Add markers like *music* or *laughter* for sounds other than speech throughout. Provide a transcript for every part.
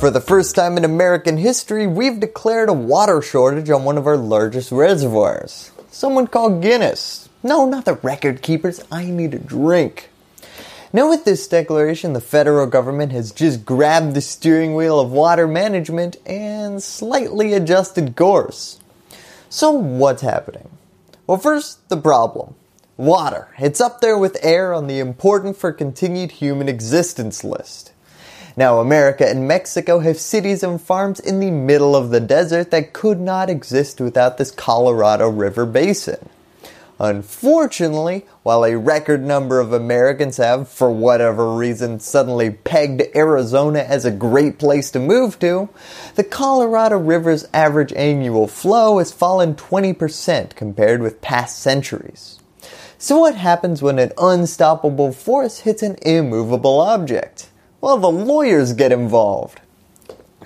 For the first time in American history, we've declared a water shortage on one of our largest reservoirs. Someone called Guinness. No, not the record keepers. I need a drink. Now with this declaration, the federal government has just grabbed the steering wheel of water management and slightly adjusted course. So what's happening? Well first, the problem. Water. It's up there with air on the important for continued human existence list. Now, America and Mexico have cities and farms in the middle of the desert that could not exist without this Colorado River basin. Unfortunately, while a record number of Americans have, for whatever reason, suddenly pegged Arizona as a great place to move to, the Colorado River's average annual flow has fallen 20% compared with past centuries. So what happens when an unstoppable force hits an immovable object? Well, the lawyers get involved.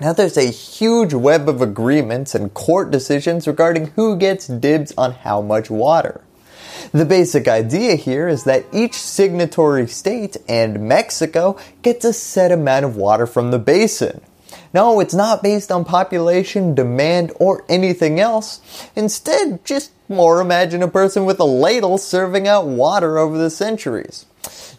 Now there's a huge web of agreements and court decisions regarding who gets dibs on how much water. The basic idea here is that each signatory state and Mexico gets a set amount of water from the basin. No, it's not based on population, demand, or anything else. Instead, just more imagine a person with a ladle serving out water over the centuries.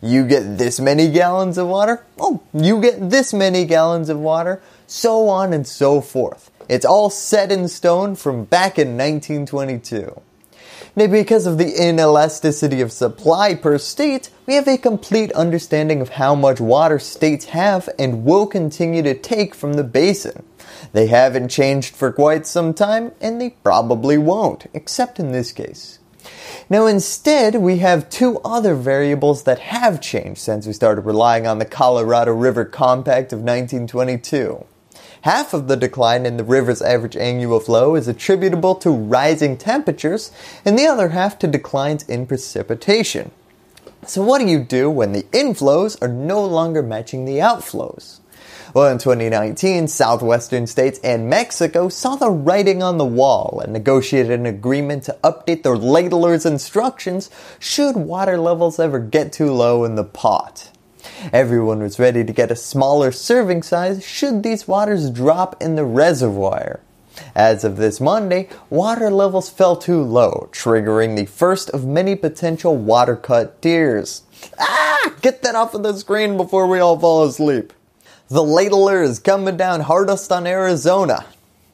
You get this many gallons of water. Oh, you get this many gallons of water. So on and so forth. It's all set in stone from back in 1922. Now, because of the inelasticity of supply per state, we have a complete understanding of how much water states have and will continue to take from the basin. They haven't changed for quite some time, and they probably won't, except in this case. Now instead, we have two other variables that have changed since we started relying on the Colorado River Compact of 1922. Half of the decline in the river's average annual flow is attributable to rising temperatures and the other half to declines in precipitation. So what do you do when the inflows are no longer matching the outflows? Well, in 2019, southwestern states and Mexico saw the writing on the wall and negotiated an agreement to update their ladler's instructions should water levels ever get too low in the pot. Everyone was ready to get a smaller serving size should these waters drop in the reservoir. As of this Monday, water levels fell too low, triggering the first of many potential water cut tears. Ah! Get that off of the screen before we all fall asleep. The ladler is coming down hardest on Arizona.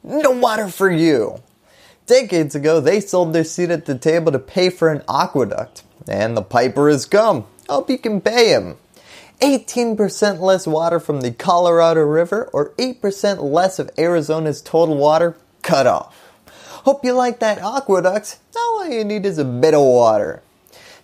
No water for you. Decades ago, they sold their seat at the table to pay for an aqueduct. And the piper has come. Hope you can pay him. 18% less water from the Colorado River or 8% less of Arizona's total water cut off. Hope you like that aqueduct. All you need is a bit of water.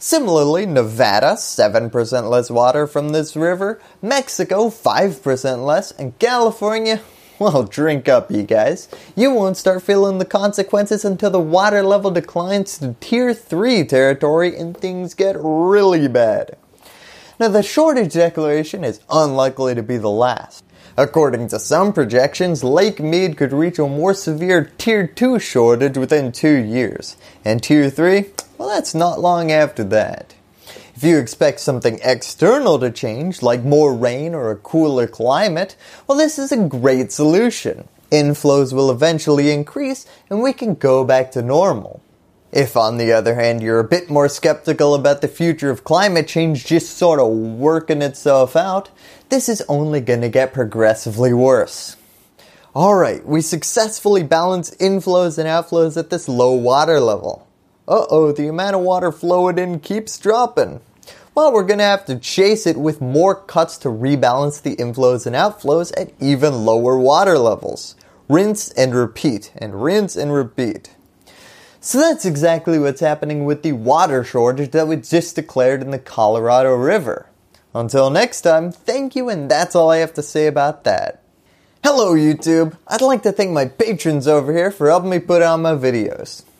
Similarly, Nevada, 7% less water from this river, Mexico, 5% less, and California, *laughs* well, drink up, you guys. You won't start feeling the consequences until the water level declines to tier 3 territory and things get really bad. Now, the shortage declaration is unlikely to be the last. According to some projections, Lake Mead could reach a more severe tier 2 shortage within 2 years, and tier 3 well, that's not long after that. If you expect something external to change, like more rain or a cooler climate, well this is a great solution. Inflows will eventually increase and we can go back to normal. If on the other hand you're a bit more skeptical about the future of climate change just sort of working itself out, this is only going to get progressively worse. Alright, we successfully balance inflows and outflows at this low water level. Uh-oh, the amount of water flowing in keeps dropping. Well, we're going to have to chase it with more cuts to rebalance the inflows and outflows at even lower water levels. Rinse and repeat, and rinse and repeat. So that's exactly what's happening with the water shortage that we just declared in the Colorado River. Until next time, thank you and that's all I have to say about that. Hello YouTube, I'd like to thank my patrons over here for helping me put out my videos.